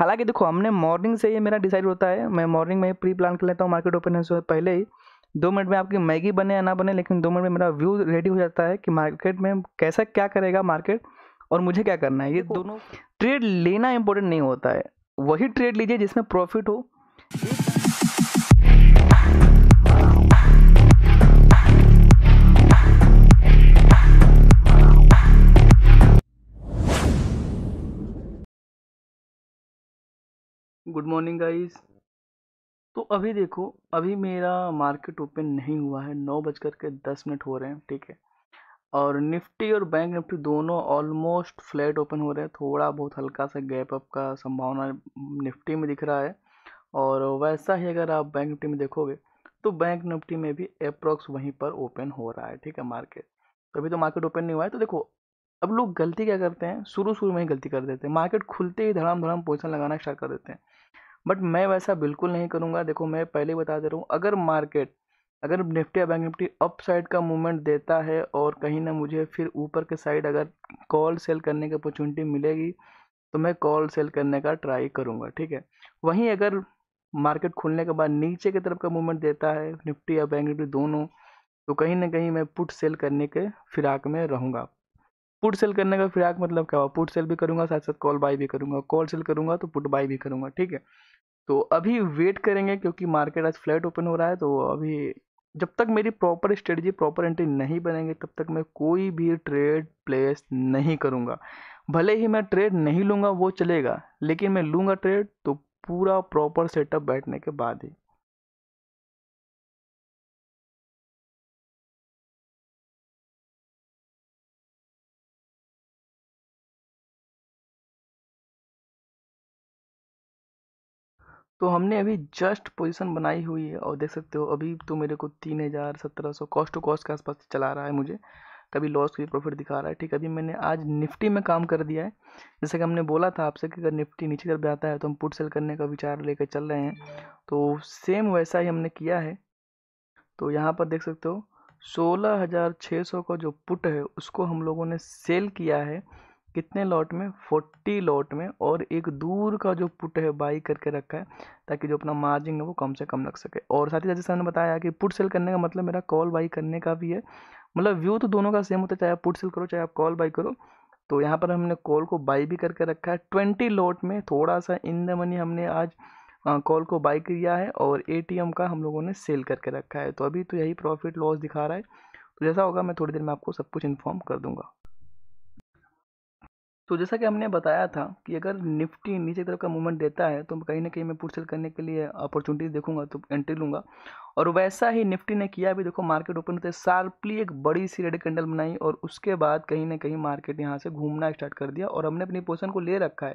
हालांकि देखो हमने मॉर्निंग से ये मेरा डिसाइड होता है मैं मॉर्निंग में प्री प्लान कर लेता हूँ मार्केट ओपन है पहले ही दो मिनट में आपकी मैगी बने या ना बने लेकिन दो मिनट में मेरा व्यू रेडी हो जाता है कि मार्केट में कैसा क्या करेगा मार्केट और मुझे क्या करना है ये दोनों ट्रेड लेना इंपॉर्टेंट नहीं होता है वही ट्रेड लीजिए जिसमें प्रॉफिट हो गुड मॉर्निंग गाइस तो अभी देखो अभी मेरा मार्केट ओपन नहीं हुआ है नौ बज के दस मिनट हो रहे हैं ठीक है और निफ्टी और बैंक निफ्टी दोनों ऑलमोस्ट फ्लैट ओपन हो रहे हैं थोड़ा बहुत हल्का सा गैप अप का संभावना निफ्टी में दिख रहा है और वैसा ही अगर आप बैंक निफ्टी में देखोगे तो बैंक निफ्टी में भी अप्रॉक्स वहीं पर ओपन हो रहा है ठीक है मार्केट तो अभी तो मार्केट ओपन नहीं हुआ है तो देखो अब लोग गलती क्या करते हैं शुरू शुरू में ही गलती कर देते हैं मार्केट खुलते ही धड़ाम धड़ाम पोजिशन लगाना स्टार्ट कर देते हैं बट मैं वैसा बिल्कुल नहीं करूँगा देखो मैं पहले बता दे रहा हूँ अगर मार्केट अगर निफ्टी या बैंक निफ्टी अप साइड का मूवमेंट देता है और कहीं ना मुझे फिर ऊपर के साइड अगर कॉल सेल करने की अपॉर्चुनिटी मिलेगी तो मैं कॉल सेल करने का ट्राई करूँगा ठीक है वहीं अगर मार्केट खुलने के बाद नीचे की तरफ का मूवमेंट देता है निफ्टी या बैंक निफ्टी दोनों तो कहीं ना कहीं मैं पुट सेल करने के फिराक में रहूँगा पुट सेल करने का फिराक मतलब क्या हुआ पुट सेल भी करूँगा साथ साथ कॉल बाई भी करूँगा कॉल सेल करूँगा तो पुट बाई भी करूँगा ठीक है तो अभी वेट करेंगे क्योंकि मार्केट आज फ्लैट ओपन हो रहा है तो अभी जब तक मेरी प्रॉपर स्ट्रेटजी प्रॉपर एंट्री नहीं बनेंगे तब तक मैं कोई भी ट्रेड प्लेस नहीं करूँगा भले ही मैं ट्रेड नहीं लूँगा वो चलेगा लेकिन मैं लूँगा ट्रेड तो पूरा प्रॉपर सेटअप बैठने के बाद ही तो हमने अभी जस्ट पोजीशन बनाई हुई है और देख सकते हो अभी तो मेरे को तीन हज़ार सत्रह सौ कॉस्ट टू कॉस्ट के आसपास चला रहा है मुझे कभी लॉस कभी प्रॉफिट दिखा रहा है ठीक अभी मैंने आज निफ्टी में काम कर दिया है जैसे कि हमने बोला था आपसे कि अगर निफ्टी नीचे तरफ जाता है तो हम पुट सेल करने का विचार लेकर चल रहे हैं तो सेम वैसा ही हमने किया है तो यहाँ पर देख सकते हो सोलह हज़ार छः सौ का जो पुट है उसको हम लोगों ने सेल किया है कितने लॉट में फोर्टी लॉट में और एक दूर का जो पुट है बाई करके रखा है ताकि जो अपना मार्जिन है वो कम से कम लग सके और साथ ही साथ जैसे मैंने बताया कि पुट सेल करने का मतलब मेरा कॉल बाई करने का भी है मतलब व्यू तो दोनों का सेम होता है चाहे आप पुट सेल करो चाहे आप कॉल बाई करो तो यहाँ पर हमने कॉल को बाई भी करके रखा है ट्वेंटी लॉट में थोड़ा सा इन द मनी हमने आज कॉल को बाई किया है और एम का हम लोगों ने सेल करके रखा है तो अभी तो यही प्रॉफिट लॉस दिखा रहा है तो जैसा होगा मैं थोड़ी देर में आपको सब कुछ इन्फॉर्म कर दूँगा तो जैसा कि हमने बताया था कि अगर निफ्टी नीचे की तरफ का मूवमेंट देता है तो कहीं ना कहीं मैं पुट सेल करने के लिए अपॉर्चुनिटीज देखूंगा तो एंट्री लूंगा और वैसा ही निफ्टी ने किया भी देखो मार्केट ओपन होते शार्पली एक बड़ी सी रेड कैंडल बनाई और उसके बाद कहीं ना कहीं मार्केट यहाँ से घूमना स्टार्ट कर दिया और हमने अपनी पोर्सन को ले रखा है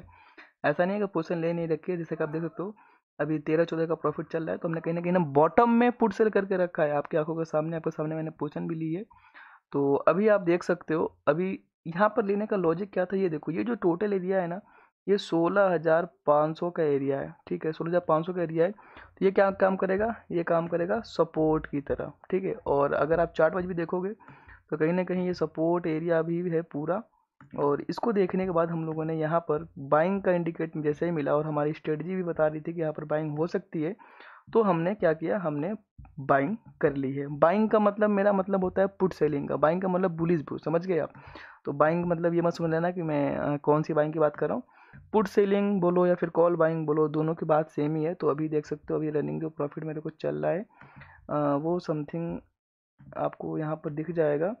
ऐसा नहीं है कि पोर्सन ले नहीं रखी है जैसे कि आप देख सकते हो अभी तेरह चौदह का प्रॉफिट चल रहा है तो हमने कहीं ना कहीं ना बॉटम में पुट सेल करके रखा है आपकी आंखों के सामने आपके सामने मैंने पोर्सन भी ली है तो अभी आप देख सकते हो अभी यहाँ पर लेने का लॉजिक क्या था ये देखो ये जो टोटल एरिया है ना ये सोलह हज़ार पाँच सौ का एरिया है ठीक है सोलह हज़ार पाँच सौ का एरिया है तो ये क्या काम करेगा ये काम करेगा सपोर्ट की तरह ठीक है और अगर आप चार्ट वाइज भी देखोगे तो कहीं ना कहीं ये सपोर्ट एरिया भी है पूरा और इसको देखने के बाद हम लोगों ने यहाँ पर बाइंग का इंडिकेट जैसे ही मिला और हमारी स्ट्रेटजी भी बता रही थी कि यहाँ पर बाइंग हो सकती है तो हमने क्या किया हमने बाइंग कर ली है बाइंग का मतलब मेरा मतलब होता है पुट सेलिंग का बाइंग का मतलब बुलिस बुल समझ गए आप तो बाइंग मतलब ये मत समझ लेना कि मैं कौन सी बाइंग की बात कर रहा हूँ पुट सेलिंग बोलो या फिर कॉल बाइंग बोलो दोनों की बात सेम ही है तो अभी देख सकते हो अभी रनिंग जो प्रॉफिट मेरे को चल रहा है आ, वो समथिंग आपको यहाँ पर दिख जाएगा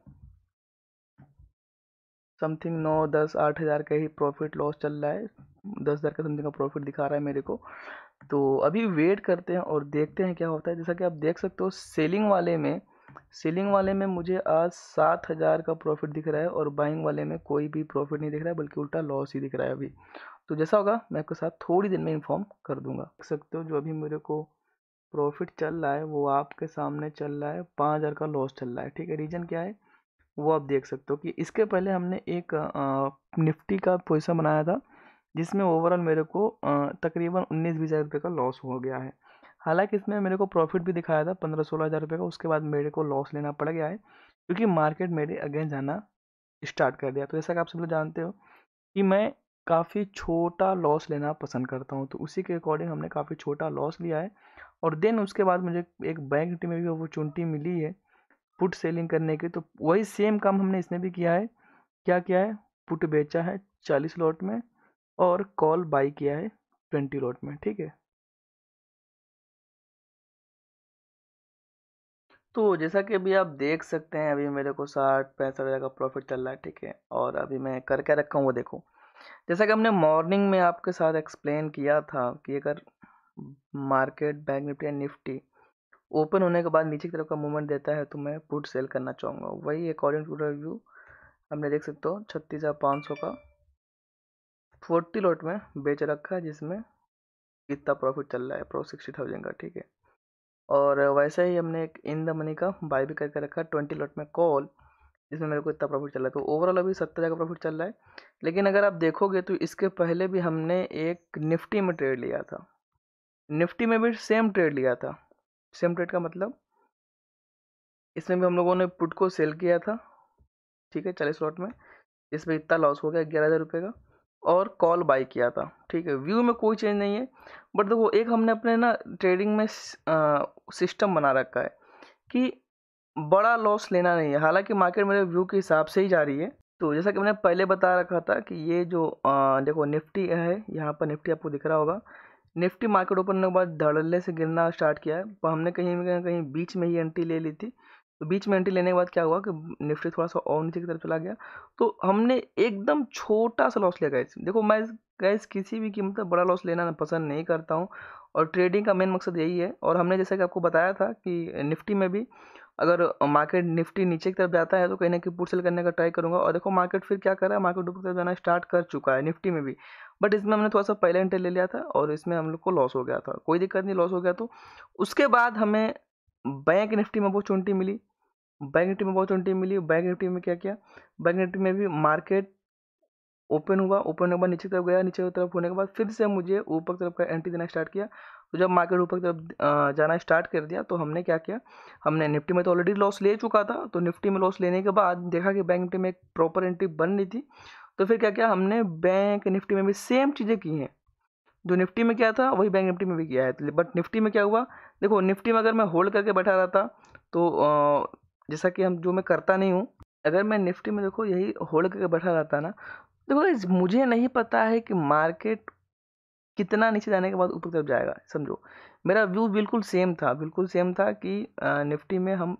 समथिंग नौ दस आठ हज़ार का ही प्रॉफिट लॉस चल रहा है दस हज़ार का समथिंग का प्रॉफिट दिखा रहा है मेरे को तो अभी वेट करते हैं और देखते हैं क्या होता है जैसा कि आप देख सकते हो सेलिंग वाले में सेलिंग वाले में मुझे आज सात हज़ार का प्रॉफिट दिख रहा है और बाइंग वाले में कोई भी प्रॉफिट नहीं दिख रहा है बल्कि उल्टा लॉस ही दिख रहा है अभी तो जैसा होगा मैं आपके साथ थोड़ी देर में इन्फॉर्म कर दूंगा देख सकते हो जो अभी मेरे को प्रॉफिट चल रहा है वो आपके सामने चल रहा है पाँच हज़ार का लॉस चल रहा है ठीक है रीज़न क्या है वो आप देख सकते हो कि इसके पहले हमने एक निफ्टी का पोजिशन बनाया था जिसमें ओवरऑल मेरे को तकरीबन उन्नीस बीस हज़ार रुपये का लॉस हो गया है हालांकि इसमें मेरे को प्रॉफिट भी दिखाया था पंद्रह सोलह हज़ार रुपये का उसके बाद मेरे को लॉस लेना पड़ गया है क्योंकि मार्केट मेरे अगेन जाना स्टार्ट कर दिया तो जैसा कि आप सब लोग जानते हो कि मैं काफ़ी छोटा लॉस लेना पसंद करता हूँ तो उसी के अकॉर्डिंग हमने काफ़ी छोटा लॉस लिया है और देन उसके बाद मुझे एक बैंक निफ्टी में भी अपॉर्चुनिटी मिली है पुट सेलिंग करने की तो वही सेम काम हमने इसने भी किया है क्या किया है पुट बेचा है चालीस लॉट में और कॉल बाई किया है ट्वेंटी लॉट में ठीक है तो जैसा कि अभी आप देख सकते हैं अभी मेरे को साठ पैंसठ हज़ार का प्रॉफिट चल रहा है ठीक है और अभी मैं कर क्या रखा हूँ वो देखो जैसा कि हमने मॉर्निंग में आपके साथ एक्सप्लेन किया था कि अगर market bank Nifty and Nifty open होने के बाद नीचे की तरफ का मूवमेंट देता है तो मैं पुट सेल करना चाहूँगा वही अकॉर्डिंग टू रिव्यू हमने देख सकते हो छत्तीस हज़ार पाँच सौ का फोर्टी लॉट में बेच रखा है जिसमें इतना प्रॉफिट चल रहा है प्रो सिक्सटी थाउजेंड का ठीक है और वैसे ही हमने एक इन द मनी का बाय भी करके रखा है ट्वेंटी लॉट में कॉल जिसमें मेरे को इतना प्रॉफिट चल रहा है तो ओवरऑल अभी सत्तर हज़ार का प्रॉफिट चल रहा है लेकिन अगर आप देखोगे तो इसके पहले भी हमने एक निफ्टी में ट्रेड लिया था निफ्टी में भी सेम ट्रेड लिया था सेम ट्रेड का मतलब इसमें भी हम लोगों ने पुट को सेल किया था ठीक है चालीस लॉट में इसमें इतना लॉस हो गया ग्यारह हज़ार रुपये का और कॉल बाय किया था ठीक है व्यू में कोई चेंज नहीं है बट देखो एक हमने अपने ना ट्रेडिंग में सिस्टम बना रखा है कि बड़ा लॉस लेना नहीं है हालांकि मार्केट मेरे व्यू के हिसाब से ही जा रही है तो जैसा कि मैंने पहले बता रखा था कि ये जो आ, देखो निफ्टी है यहाँ पर निफ्टी आपको दिख रहा होगा निफ्टी मार्केट ओपन होने के बाद धड़ल्ले से गिरना स्टार्ट किया है पर हमने कहीं कहीं बीच में ही एंट्री ले ली थी तो बीच में एंट्री लेने के बाद क्या हुआ कि निफ्टी थोड़ा सा और नीचे की तरफ चला गया तो हमने एकदम छोटा सा लॉस लिया गैस देखो मैं गैस किसी भी कीमत पर बड़ा लॉस लेना पसंद नहीं करता हूँ और ट्रेडिंग का मेन मकसद यही है और हमने जैसा कि आपको बताया था कि निफ्टी में भी अगर मार्केट निफ्टी नीचे की तरफ जाता है तो कहीं ना कहीं पुट सेल करने का ट्राई करूंगा और देखो मार्केट फिर क्या कर रहा है मार्केट ऊपर तरफ जाना स्टार्ट कर चुका है निफ्टी में भी बट इसमें हमने थोड़ा सा पहले एंटर ले लिया था और इसमें हम लोग को लॉस हो गया था कोई दिक्कत नहीं लॉस हो गया तो उसके बाद हमें बैंक निफ्टी में चुनटी मिली बैंक निफ्टी में चुनटी मिली बैंक निफ्टी में क्या किया बैंक निफ्टी में भी मार्केट ओपन हुआ ओपन होने के बाद नीचे तरफ गया नीचे की तरफ होने के बाद फिर से मुझे ऊपर तरफ का एंट्री देना स्टार्ट किया तो जब मार्केट ऊपर तरफ जाना स्टार्ट कर दिया तो हमने क्या किया हमने निफ्टी में तो ऑलरेडी लॉस ले चुका था तो निफ्टी में लॉस लेने के बाद देखा कि बैंक निफ्टी में एक प्रॉपर एंट्री बन रही थी तो फिर क्या किया हमने बैंक निफ्टी में भी सेम चीज़ें की हैं जो निफ्टी में किया था वही बैंक निफ्टी में भी किया है बट निफ्टी में क्या हुआ देखो निफ्टी में अगर मैं होल्ड करके बैठा रहता तो जैसा कि हम जो मैं करता नहीं हूँ अगर मैं निफ्टी में देखो यही होल्ड करके बैठा रहता ना देखो मुझे नहीं पता है कि मार्केट कितना नीचे जाने के बाद ऊपर तरफ जाएगा समझो मेरा व्यू बिल्कुल सेम था बिल्कुल सेम था कि निफ्टी में हम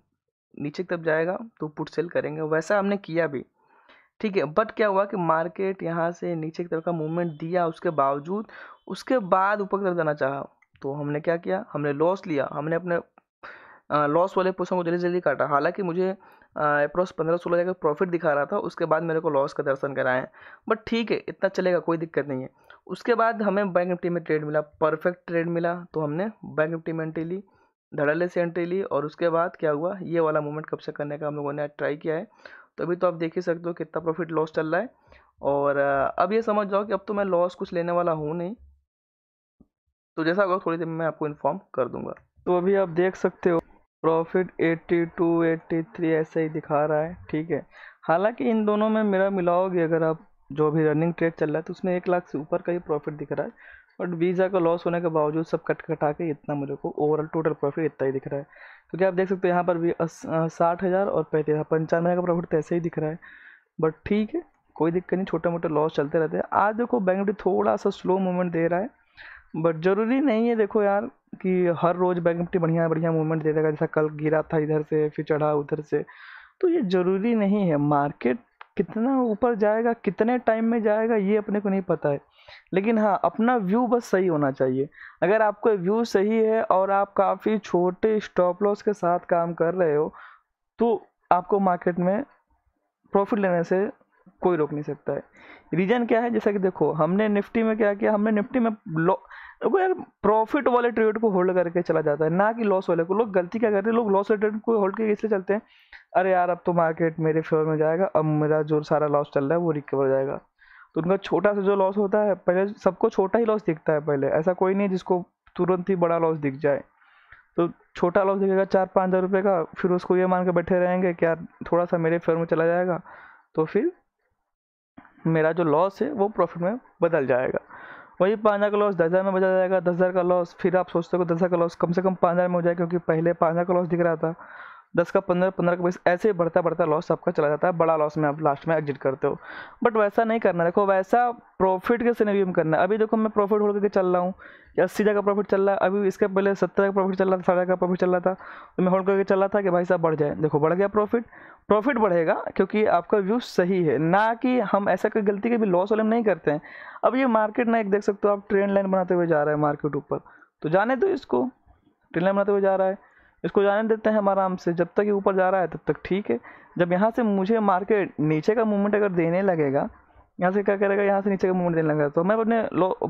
नीचे तरफ जाएगा तो पुट सेल करेंगे वैसा हमने किया भी ठीक है बट क्या हुआ कि मार्केट यहाँ से नीचे की तरफ का मूवमेंट दिया उसके बावजूद उसके बाद ऊपर की तरफ जाना चाहा तो हमने क्या किया हमने लॉस लिया हमने अपने लॉस वाले पोर्सन को जल्दी जल्दी काटा हालांकि मुझे अप्रोक्स पंद्रह सोलह हज़ार का प्रॉफिट दिखा रहा था उसके बाद मेरे को लॉस का दर्शन कराएं बट ठीक है इतना चलेगा कोई दिक्कत नहीं है उसके बाद हमें बैंक निफ्टी में ट्रेड मिला परफेक्ट ट्रेड मिला तो हमने बैंक निफ्टी में एंट्री ली धड़ल्ले से एंट्री ली और उसके बाद क्या हुआ ये वाला मूवमेंट कब से करने का हम लोगों ने ट्राई किया है तो अभी तो आप देख ही सकते हो कितना प्रॉफिट लॉस चल रहा है और अब ये समझ जाओ कि अब तो मैं लॉस कुछ लेने वाला हूँ नहीं तो जैसा होगा थोड़ी देर में मैं आपको इन्फॉर्म कर दूंगा तो अभी आप देख सकते हो प्रॉफिट 82, 83 ऐसे ही दिखा रहा है ठीक है हालांकि इन दोनों में मेरा मिलाओगे अगर आप जो भी रनिंग ट्रेड चल रहा है तो उसमें एक लाख से ऊपर का ही प्रॉफिट दिख रहा है बट वीज़ा का लॉस होने के बावजूद सब कट कटा के इतना मुझे को ओवरऑल टोटल प्रॉफिट इतना ही दिख रहा है तो क्योंकि आप देख सकते हो यहाँ पर भी साठ हज़ार और पैंतीस हज़ार पंचानवे का प्रॉफिट तो ऐसे ही दिख रहा है बट ठीक है कोई दिक्कत नहीं छोटा मोटा लॉस चलते रहते हैं आज देखो बैंक थोड़ा सा स्लो मूवमेंट दे रहा है बट ज़रूरी नहीं है देखो यार कि हर रोज़ बैंक निफ्टी बढ़िया बढ़िया मूवमेंट दे देगा जैसा कल गिरा था इधर से फिर चढ़ा उधर से तो ये ज़रूरी नहीं है मार्केट कितना ऊपर जाएगा कितने टाइम में जाएगा ये अपने को नहीं पता है लेकिन हाँ अपना व्यू बस सही होना चाहिए अगर आपका व्यू सही है और आप काफ़ी छोटे स्टॉप लॉस के साथ काम कर रहे हो तो आपको मार्केट में प्रॉफिट लेने से कोई रोक नहीं सकता है रीज़न क्या है जैसा कि देखो हमने निफ्टी में क्या किया हमने निफ्टी में लो देखो यार प्रॉफिट वाले ट्रेड को होल्ड करके चला जाता है ना कि लॉस वाले को लोग गलती क्या करते हैं लोग लॉस वाले ट्रेड को होल्ड करके इसलिए चलते हैं अरे यार अब तो मार्केट मेरे फेवर में जाएगा अब मेरा जो सारा लॉस चल रहा है वो रिकवर हो जाएगा तो उनका छोटा सा जो लॉस होता है पहले सबको छोटा ही लॉस दिखता है पहले ऐसा कोई नहीं जिसको तुरंत ही बड़ा लॉस दिख जाए तो छोटा लॉस दिखेगा चार पाँच हज़ार रुपये का फिर उसको ये मान के बैठे रहेंगे कि यार थोड़ा सा मेरे फेवर में चला जाएगा तो फिर मेरा जो लॉस है वो प्रॉफिट में बदल जाएगा वही पाँच हज़ार का लॉस दस हज़ार में बदल जाएगा दस हज़ार का लॉस फिर आप सोचते हो दस हज़ार का लॉस कम से कम पाँच हज़ार में हो जाए क्योंकि पहले पाँच हज़ार का लॉस दिख रहा था दस का पंद्रह पंद्रह का बीस ऐसे बढ़ता बढ़ता लॉस आपका चला जाता है बड़ा लॉस में आप लास्ट में एग्जिट करते हो बट वैसा नहीं करना देखो वैसा प्रॉफिट के सिनेरियो में करना है अभी देखो मैं प्रॉफिट होकर करके चल रहा हूँ अस्सी का प्रॉफिट चल रहा है अभी इसके पहले सत्तर का प्रॉफिट चल रहा था साढ़े का प्रॉफिट चल रहा था तो मैं होल्ड करके चल रहा था कि भाई साहब बढ़ जाए देखो बढ़ गया प्रॉफिट प्रॉफिट बढ़ेगा क्योंकि आपका व्यू सही है ना कि हम ऐसा कोई गलती कभी लॉस वाले नहीं करते हैं अब ये मार्केट ना एक देख सकते हो आप ट्रेंड लाइन तो बनाते हुए जा रहा है मार्केट ऊपर तो जाने दो इसको ट्रेंड लाइन बनाते हुए जा रहा है इसको जाने देते हैं हम आराम से जब तक ये ऊपर जा रहा है तब तक ठीक है जब यहाँ से मुझे मार्केट नीचे का मूवमेंट अगर देने लगेगा यहाँ से क्या करेगा यहाँ से नीचे का मूवमेंट देने लगेगा तो मैं अपने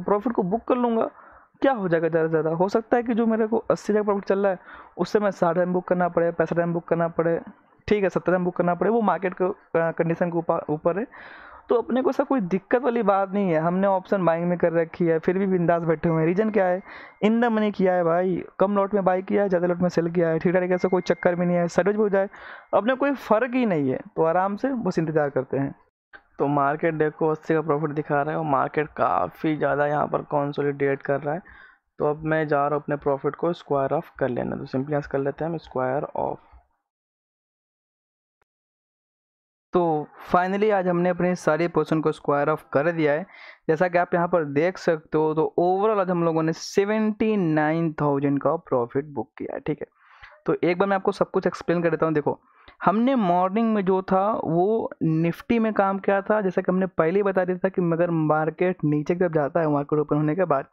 प्रॉफिट को बुक कर लूँगा क्या हो जाएगा ज़्यादा से ज़्यादा हो सकता है कि जो मेरे को अस्सी का प्रॉफिट चल रहा है उससे मैं साठ एम बुक करना पड़े पैंसठ एम बुक करना पड़े ठीक है सत्तर एम बुक करना पड़े वो मार्केट कंडीशन के ऊपर है तो अपने को सब कोई दिक्कत वाली बात नहीं है हमने ऑप्शन बाइंग में कर रखी है फिर भी बिंदास बैठे हुए हैं रीज़न क्या है इन द मनी किया है भाई कम लॉट में बाई किया है ज़्यादा लॉट में सेल किया है ठीक तरीके से कोई चक्कर भी नहीं है सर्विस भी हो जाए अपने कोई फ़र्क ही नहीं है तो आराम से बस इंतज़ार करते हैं तो मार्केट देखो अस्सी का प्रॉफिट दिखा रहा है और मार्केट काफ़ी ज़्यादा यहाँ पर कॉन्सोलिडेट कर रहा है तो अब मैं जा रहा हूँ अपने प्रॉफिट को स्क्वायर ऑफ कर लेना तो सिंपली कर लेते हैं हम स्क्वायर ऑफ तो फाइनली आज हमने अपने सारे पोर्सन को स्क्वायर ऑफ कर दिया है जैसा कि आप यहाँ पर देख सकते हो तो ओवरऑल आज हम लोगों ने सेवेंटी नाइन थाउजेंड का प्रॉफिट बुक किया है ठीक है तो एक बार मैं आपको सब कुछ एक्सप्लेन कर देता हूँ देखो हमने मॉर्निंग में जो था वो निफ्टी में काम किया था जैसा कि हमने पहले ही बता दिया था कि मगर मार्केट नीचे जब जाता है मार्केट ओपन होने के बाद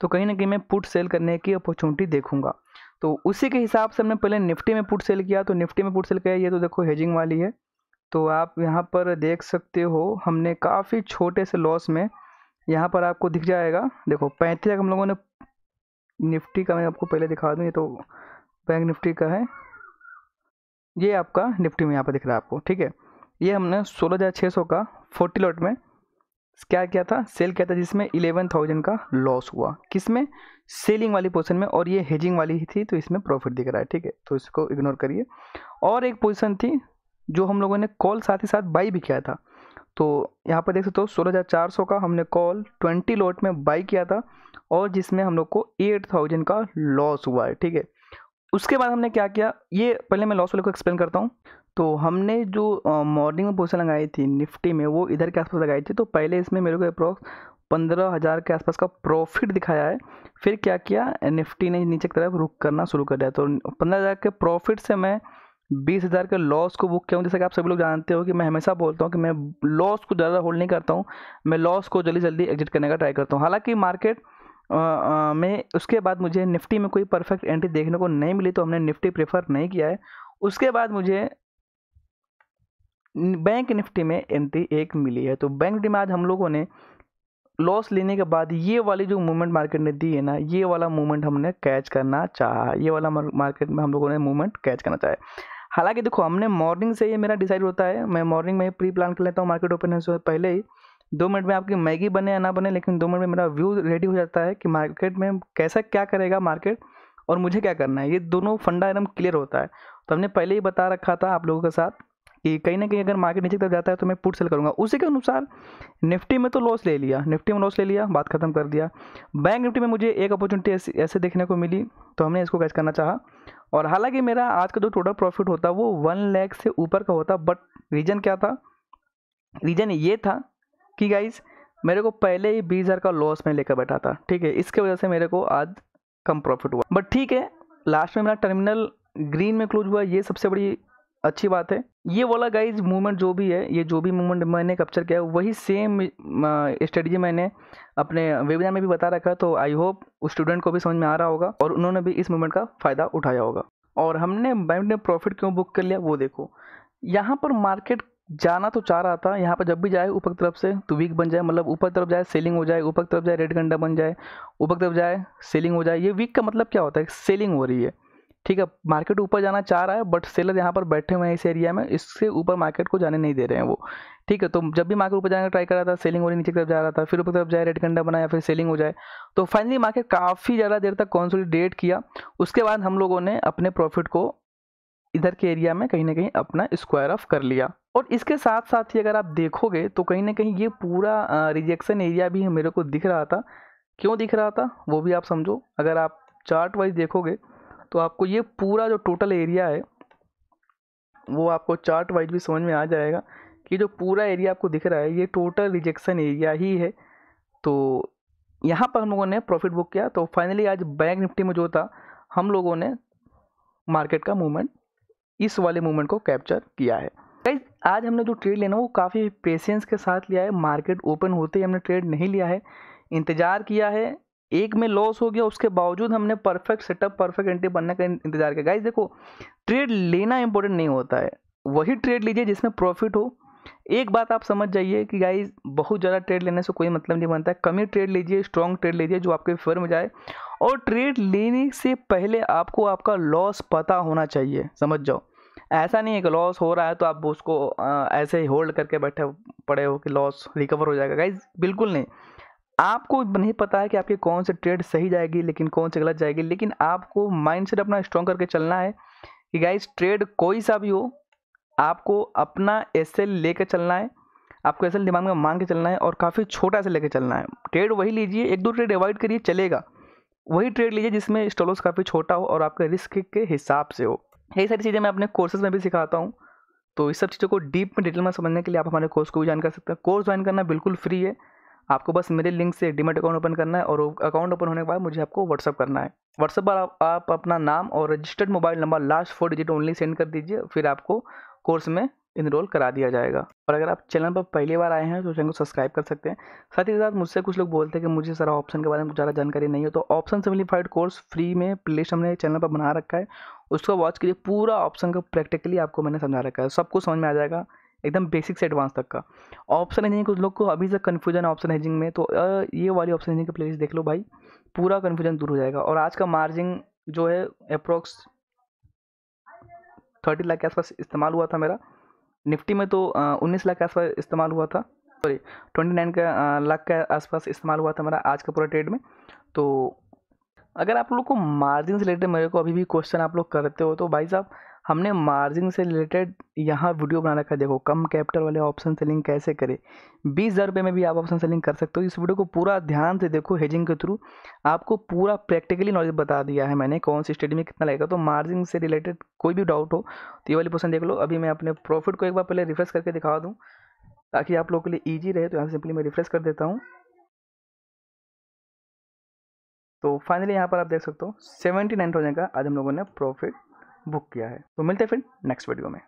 तो कहीं ना कहीं मैं पुट सेल करने की अपॉर्चुनिटी देखूंगा तो उसी के हिसाब से हमने पहले निफ्टी में पुट सेल किया तो निफ्टी में पुट सेल किया ये तो देखो हेजिंग वाली है तो आप यहाँ पर देख सकते हो हमने काफ़ी छोटे से लॉस में यहाँ पर आपको दिख जाएगा देखो पैंतीस हम लोगों ने निफ्टी का मैं आपको पहले दिखा दूँ ये तो बैंक निफ्टी का है ये आपका निफ्टी में यहाँ पर दिख रहा है आपको ठीक है ये हमने सोलह हज़ार छः सौ का फोर्टी लॉट में क्या किया था सेल किया था जिसमें इलेवन थाउजेंड का लॉस हुआ किसमें सेलिंग वाली पोजीशन में और ये हेजिंग वाली ही थी तो इसमें प्रॉफिट दिख रहा है ठीक है तो इसको इग्नोर करिए और एक पोजीशन थी जो हम लोगों ने कॉल साथ ही साथ बाई भी किया था तो यहाँ पर देख सकते हो सोलह हज़ार चार सौ का हमने कॉल ट्वेंटी लॉट में बाई किया था और जिसमें हम लोग को एट थाउजेंड का लॉस हुआ है ठीक है उसके बाद हमने क्या किया ये पहले मैं लॉस वाले को एक्सप्लेन करता हूँ तो हमने जो मॉर्निंग में पोजिशन लगाई थी निफ्टी में वो इधर के आसपास लगाई थी तो पहले इसमें मेरे को अप्रॉक्स पंद्रह हज़ार के आसपास का प्रॉफिट दिखाया है फिर क्या किया निफ्टी ने नीचे की तरफ रुक करना शुरू कर दिया तो पंद्रह हज़ार के प्रॉफिट से मैं बीस हज़ार के लॉस को बुक किया हूँ जैसे कि आप सभी लोग जानते हो कि मैं हमेशा बोलता हूँ कि मैं लॉस को ज़्यादा होल्ड नहीं करता हूँ मैं लॉस को जल्दी जल्दी एग्जिट करने का ट्राई करता हूँ हालांकि मार्केट में उसके बाद मुझे निफ्टी में कोई परफेक्ट एंट्री देखने को नहीं मिली तो हमने निफ्टी प्रेफर नहीं किया है उसके बाद मुझे बैंक निफ्टी में एंट्री एक मिली है तो बैंक निफ्टी में आज हम लोगों ने लॉस लेने के बाद ये वाली जो मूवमेंट मार्केट ने दी है ना ये वाला मूवमेंट हमने कैच करना चाहा ये वाला मार्केट में हम लोगों ने मूवमेंट कैच करना चाहे हालांकि देखो हमने मॉर्निंग से ये मेरा डिसाइड होता है मैं मॉर्निंग में प्री प्लान कर लेता हूँ मार्केट ओपन से पहले ही दो मिनट में आपकी मैगी बने या ना बने लेकिन दो मिनट में मेरा व्यू रेडी हो जाता है कि मार्केट में कैसा क्या करेगा मार्केट और मुझे क्या करना है ये दोनों फंडा एकदम क्लियर होता है तो हमने पहले ही बता रखा था आप लोगों के साथ कि कहीं ना कहीं अगर मार्केट नीचे तक जाता है तो मैं पुट सेल करूँगा उसी के अनुसार निफ्टी में तो लॉस ले लिया निफ्टी में लॉस ले लिया बात खत्म कर दिया बैंक निफ्टी में मुझे एक अपॉर्चुनिटी ऐसे देखने को मिली तो हमने इसको कैच करना चाहा और हालांकि मेरा आज का जो टोटल प्रॉफिट होता वो वन लैख से ऊपर का होता बट रीज़न क्या था रीज़न ये था कि गाइज़ मेरे को पहले ही बीस हज़ार का लॉस में लेकर बैठा था ठीक है इसके वजह से मेरे को आज कम प्रॉफिट हुआ बट ठीक है लास्ट में मेरा टर्मिनल ग्रीन में क्लोज हुआ ये सबसे बड़ी अच्छी बात है ये वाला गाइज मूवमेंट जो भी है ये जो भी मूवमेंट मैंने कैप्चर किया है वही सेम स्ट्रेटजी मैंने अपने वेबिनार में भी बता रखा है तो आई होप उस स्टूडेंट को भी समझ में आ रहा होगा और उन्होंने भी इस मूवमेंट का फ़ायदा उठाया होगा और हमने बैंक ने प्रॉफिट क्यों बुक कर लिया वो देखो यहाँ पर मार्केट जाना तो चाह रहा था यहाँ पर जब भी जाए ऊपर की तरफ से तो वीक बन जाए मतलब ऊपर तरफ जाए सेलिंग हो जाए ऊपर तरफ जाए रेड गंडा बन जाए ऊपर तरफ जाए सेलिंग हो जाए ये वीक का मतलब क्या होता है सेलिंग हो रही है ठीक है मार्केट ऊपर जाना चाह रहा है बट सेलर यहाँ पर बैठे हुए हैं इस एरिया में इससे ऊपर मार्केट को जाने नहीं दे रहे हैं वो ठीक है तो जब भी मार्केट ऊपर जाने का ट्राई कर रहा था सेलिंग हो रही नीचे की तरफ जा रहा था फिर ऊपर तरफ जाए रेड कंडा बना या फिर सेलिंग हो जाए तो फाइनली मार्केट काफ़ी ज़्यादा देर तक कॉन्सोलीडेट किया उसके बाद हम लोगों ने अपने प्रॉफिट को इधर के एरिया में कहीं ना कहीं अपना स्क्वायर ऑफ कर लिया और इसके साथ साथ ही अगर आप देखोगे तो कहीं ना कहीं ये पूरा रिजेक्शन एरिया भी मेरे को दिख रहा था क्यों दिख रहा था वो भी आप समझो अगर आप चार्ट वाइज देखोगे तो आपको ये पूरा जो टोटल एरिया है वो आपको चार्ट वाइज भी समझ में आ जाएगा कि जो पूरा एरिया आपको दिख रहा है ये टोटल रिजेक्शन एरिया ही है तो यहाँ पर हम लोगों ने प्रॉफिट बुक किया तो फाइनली आज बैंक निफ्टी में जो था हम लोगों ने मार्केट का मूवमेंट इस वाले मूवमेंट को कैप्चर किया है गाइज आज हमने जो ट्रेड लेना वो काफ़ी पेशेंस के साथ लिया है मार्केट ओपन होते ही हमने ट्रेड नहीं लिया है इंतज़ार किया है एक में लॉस हो गया उसके बावजूद हमने परफेक्ट सेटअप परफेक्ट एंट्री बनने का इंतजार किया गाइस देखो ट्रेड लेना इंपॉर्टेंट नहीं होता है वही ट्रेड लीजिए जिसमें प्रॉफिट हो एक बात आप समझ जाइए कि गाइस बहुत ज़्यादा ट्रेड लेने से कोई मतलब नहीं बनता है कमी ट्रेड लीजिए स्ट्रॉन्ग ट्रेड लीजिए जो आपके फेवर में जाए और ट्रेड लेने से पहले आपको आपका लॉस पता होना चाहिए समझ जाओ ऐसा नहीं है कि लॉस हो रहा है तो आप उसको आ, ऐसे ही होल्ड करके बैठे पड़े हो कि लॉस रिकवर हो जाएगा गाइज बिल्कुल नहीं आपको नहीं पता है कि आपकी कौन से ट्रेड सही जाएगी लेकिन कौन सी गलत जाएगी लेकिन आपको माइंडसेट अपना स्ट्रॉन्ग करके चलना है कि गाइस ट्रेड कोई सा भी हो आपको अपना एस एल चलना है आपको एस दिमाग में मांग के चलना है और काफ़ी छोटा से लेके चलना है ट्रेड वही लीजिए एक दो ट्रेड अवॉइड करिए चलेगा वही ट्रेड लीजिए जिसमें स्टॉलोस काफ़ी छोटा हो और आपके रिस्क के हिसाब से हो यही सारी चीज़ें मैं अपने कोर्सेज में भी सिखाता हूँ तो इस सब चीज़ों को डीप में डिटेल में समझने के लिए आप हमारे कोर्स को भी ज्वाइन कर सकते हैं कोर्स ज्वाइन करना बिल्कुल फ्री है आपको बस मेरे लिंक से डीमेट अकाउंट ओपन करना है और अकाउंट ओपन होने के बाद मुझे आपको व्हाट्सअप करना है व्हाट्सअप पर आप, आप अपना नाम और registered mobile number last four digit only send कर दीजिए फिर आपको कोर्स में इनरोल करा दिया जाएगा और अगर आप चैनल पर पहली बार आए हैं तो चैनल को सब्सक्राइब कर सकते हैं साथ ही साथ मुझसे कुछ लोग बोलते हैं कि मुझे सारा ऑप्शन के बारे में ज़्यादा जानकारी नहीं हो तो ऑप्शन सिम्प्लीफाइड कोर्स फ्री में प्ले हमने चैनल पर बना रखा है उसको वॉच के लिए पूरा ऑप्शन का प्रैक्टिकली आपको मैंने समझा रखा है सब कुछ समझ में आ जाएगा एकदम बेसिक से एडवांस तक का ऑप्शन हेजिंग कुछ लोग को अभी तक कन्फ्यूजन है ऑप्शन हेजिंग में तो ये वाली ऑप्शन हेजिंग की प्लेलिस्ट देख लो भाई पूरा कन्फ्यूजन दूर हो जाएगा और आज का मार्जिन जो है अप्रोक्स थर्टी लाख के आसपास इस्तेमाल हुआ था मेरा निफ्टी में तो उन्नीस लाख के आसपास इस्तेमाल हुआ था सॉरी ट्वेंटी नाइन का लाख के आसपास इस्तेमाल हुआ था मेरा आज का पूरा ट्रेड में तो अगर आप लोग को मार्जिन से रिलेटेड मेरे को अभी भी क्वेश्चन आप लोग करते हो तो भाई साहब हमने मार्जिन से रिलेटेड यहाँ वीडियो बना रखा है देखो कम कैपिटल वाले ऑप्शन सेलिंग कैसे करें बीस हज़ार रुपये में भी आप ऑप्शन सेलिंग कर सकते हो इस वीडियो को पूरा ध्यान से देखो हेजिंग के थ्रू आपको पूरा प्रैक्टिकली नॉलेज बता दिया है मैंने कौन सी स्टडी में कितना लगेगा तो मार्जिन से रिलेटेड कोई भी डाउट हो तो ये वाली क्वेश्चन देख लो अभी मैं अपने प्रॉफिट को एक बार पहले रिफ्रेश करके दिखा दूँ ताकि आप लोगों के लिए ईजी रहे तो यहाँ सिंपली मैं रिफ्रेश कर देता हूँ तो फाइनली यहाँ पर आप देख सकते हो सेवेंटी नाइन थाउजेंड का आज हम लोगों ने प्रॉफिट बुक किया है तो मिलते हैं फिर नेक्स्ट वीडियो में